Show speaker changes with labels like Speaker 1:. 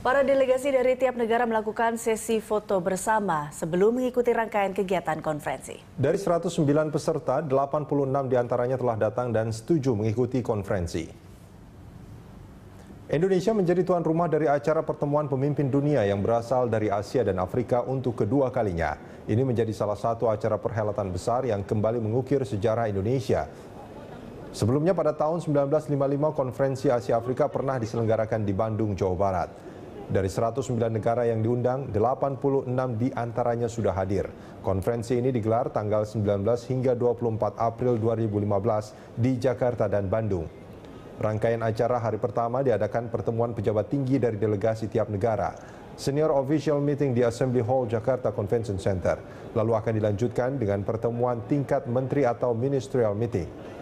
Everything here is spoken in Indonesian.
Speaker 1: Para delegasi dari tiap negara melakukan sesi foto bersama sebelum mengikuti rangkaian kegiatan konferensi.
Speaker 2: Dari 109 peserta, 86 diantaranya telah datang dan setuju mengikuti konferensi. Indonesia menjadi tuan rumah dari acara pertemuan pemimpin dunia yang berasal dari Asia dan Afrika untuk kedua kalinya. Ini menjadi salah satu acara perhelatan besar yang kembali mengukir sejarah Indonesia Sebelumnya pada tahun 1955 konferensi Asia Afrika pernah diselenggarakan di Bandung, Jawa Barat. Dari 109 negara yang diundang, 86 diantaranya sudah hadir. Konferensi ini digelar tanggal 19 hingga 24 April 2015 di Jakarta dan Bandung. Rangkaian acara hari pertama diadakan pertemuan pejabat tinggi dari delegasi tiap negara. Senior Official Meeting di Assembly Hall Jakarta Convention Center. Lalu akan dilanjutkan dengan pertemuan tingkat menteri atau ministerial meeting.